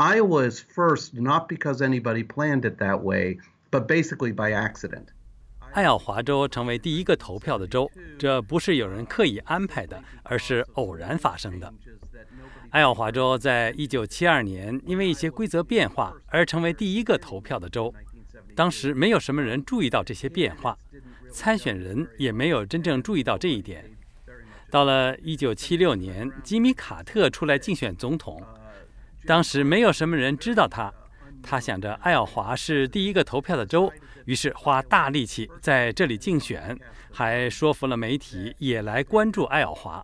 i was first not because anybody planned it that way but basically by accident 爱奥华州成为第一个投票的州这不是有人刻意安排的而是偶然发生的爱奥华州在一九七二年因为一些规则变化而成为第一个投票的州当时没有什么人注意到这些变化参选人也没有真正注意到这一点到了一九七六年吉米卡特出来竞选总统当时没有什么人知道他，他想着爱奥华是第一个投票的州，于是花大力气在这里竞选，还说服了媒体也来关注爱奥华。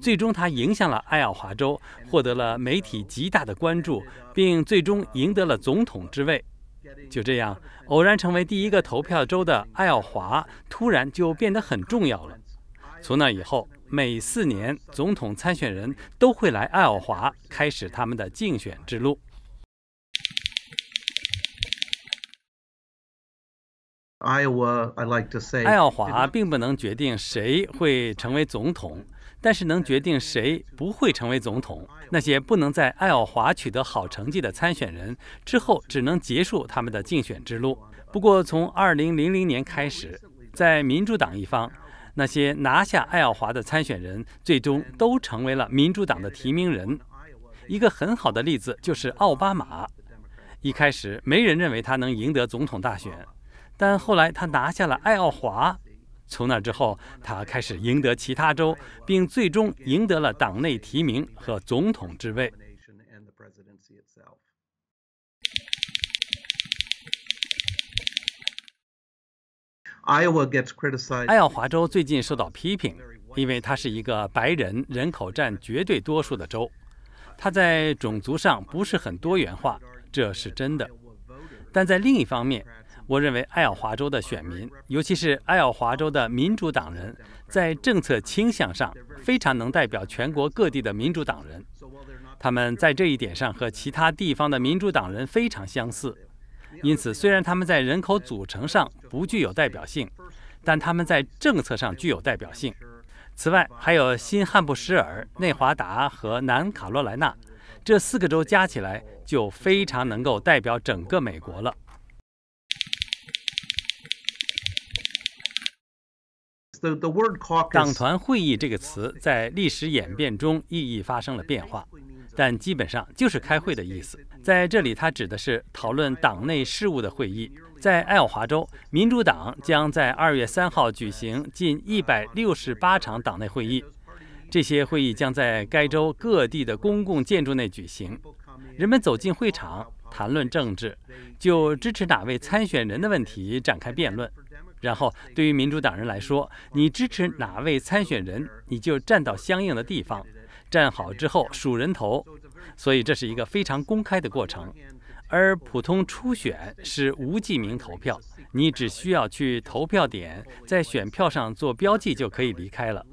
最终，他影响了爱奥华州，获得了媒体极大的关注，并最终赢得了总统之位。就这样，偶然成为第一个投票州的爱奥华，突然就变得很重要了。从那以后。每四年，总统参选人都会来爱奥华开始他们的竞选之路。爱奥华并不能决定谁会成为总统，但是能决定谁不会成为总统。那些不能在爱奥华取得好成绩的参选人，之后只能结束他们的竞选之路。不过，从二零零零年开始，在民主党一方。那些拿下爱奥华的参选人，最终都成为了民主党的提名人。一个很好的例子就是奥巴马。一开始没人认为他能赢得总统大选，但后来他拿下了爱奥华。从那之后，他开始赢得其他州，并最终赢得了党内提名和总统之位。Iowa criticized. gets 爱奥华州最近受到批评，因为它是一个白人人口占绝对多数的州，它在种族上不是很多元化，这是真的。但在另一方面，我认为爱奥华州的选民，尤其是爱奥华州的民主党人，在政策倾向上非常能代表全国各地的民主党人，他们在这一点上和其他地方的民主党人非常相似。因此，虽然他们在人口组成上不具有代表性，但他们在政策上具有代表性。此外，还有新汉布什尔、内华达和南卡罗来纳这四个州加起来，就非常能够代表整个美国了。党团会议这个词在历史演变中意义发生了变化。但基本上就是开会的意思。在这里，它指的是讨论党内事务的会议。在爱奥华州，民主党将在二月三号举行近一百六十八场党内会议。这些会议将在该州各地的公共建筑内举行。人们走进会场，谈论政治，就支持哪位参选人的问题展开辩论。然后，对于民主党人来说，你支持哪位参选人，你就站到相应的地方。站好之后数人头，所以这是一个非常公开的过程。而普通初选是无记名投票，你只需要去投票点，在选票上做标记就可以离开了。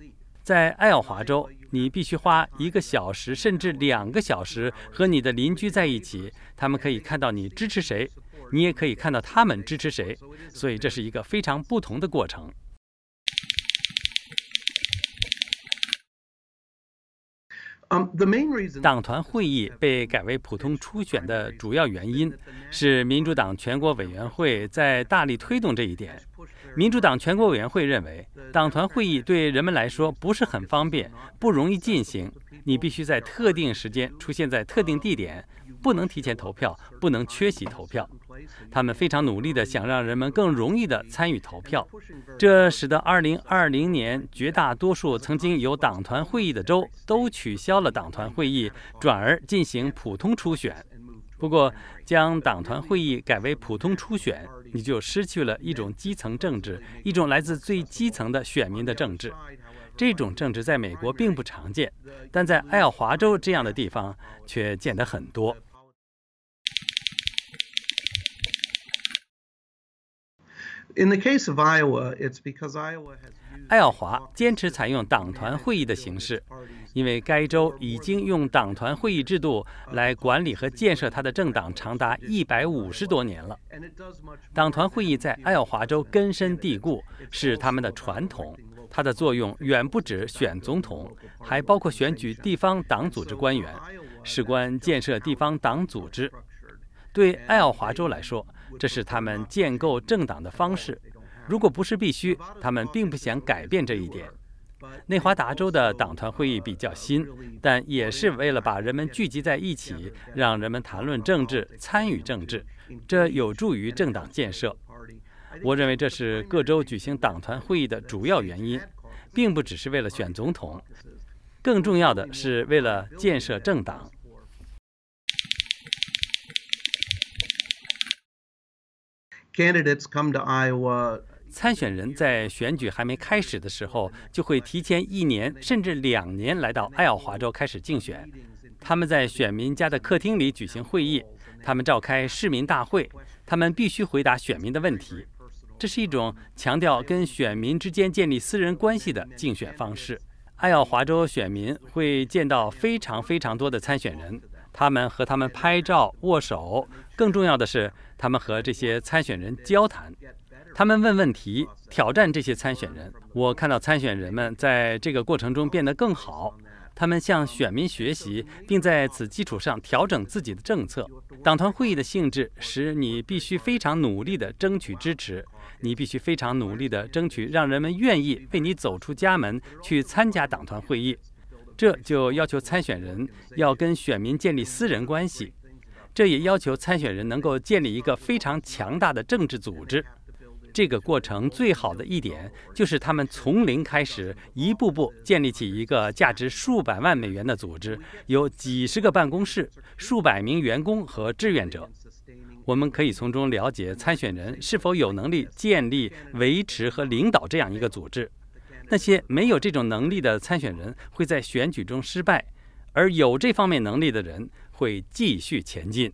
在爱奥华州，你必须花一个小时甚至两个小时和你的邻居在一起，他们可以看到你支持谁，你也可以看到他们支持谁，所以这是一个非常不同的过程。党团会议被改为普通初选的主要原因是民主党全国委员会在大力推动这一点。民主党全国委员会认为，党团会议对人们来说不是很方便，不容易进行。你必须在特定时间出现在特定地点，不能提前投票，不能缺席投票。他们非常努力地想让人们更容易地参与投票，这使得2020年绝大多数曾经有党团会议的州都取消了党团会议，转而进行普通初选。不过，将党团会议改为普通初选，你就失去了一种基层政治，一种来自最基层的选民的政治。这种政治在美国并不常见，但在爱奥华州这样的地方却见得很多。在爱奥华，坚持采用党团会议的形式，因为该州已经用党团会议制度来管理和建设它的政党长达一百五十多年了。党团会议在爱奥华州根深蒂固，是他们的传统。它的作用远不止选总统，还包括选举地方党组织官员，事关建设地方党组织。对爱奥华州来说，这是他们建构政党的方式。如果不是必须，他们并不想改变这一点。内华达州的党团会议比较新，但也是为了把人们聚集在一起，让人们谈论政治、参与政治。这有助于政党建设。我认为这是各州举行党团会议的主要原因，并不只是为了选总统，更重要的是为了建设政党。参选人在选举还没开始的时候，就会提前一年甚至两年来到爱奥华州开始竞选。他们在选民家的客厅里举行会议，他们召开市民大会，他们必须回答选民的问题。这是一种强调跟选民之间建立私人关系的竞选方式。爱奥华州选民会见到非常非常多的参选人。他们和他们拍照、握手，更重要的是，他们和这些参选人交谈，他们问问题、挑战这些参选人。我看到参选人们在这个过程中变得更好，他们向选民学习，并在此基础上调整自己的政策。党团会议的性质使你必须非常努力地争取支持，你必须非常努力地争取让人们愿意为你走出家门去参加党团会议。这就要求参选人要跟选民建立私人关系，这也要求参选人能够建立一个非常强大的政治组织。这个过程最好的一点就是他们从零开始，一步步建立起一个价值数百万美元的组织，有几十个办公室、数百名员工和志愿者。我们可以从中了解参选人是否有能力建立、维持和领导这样一个组织。那些没有这种能力的参选人会在选举中失败，而有这方面能力的人会继续前进。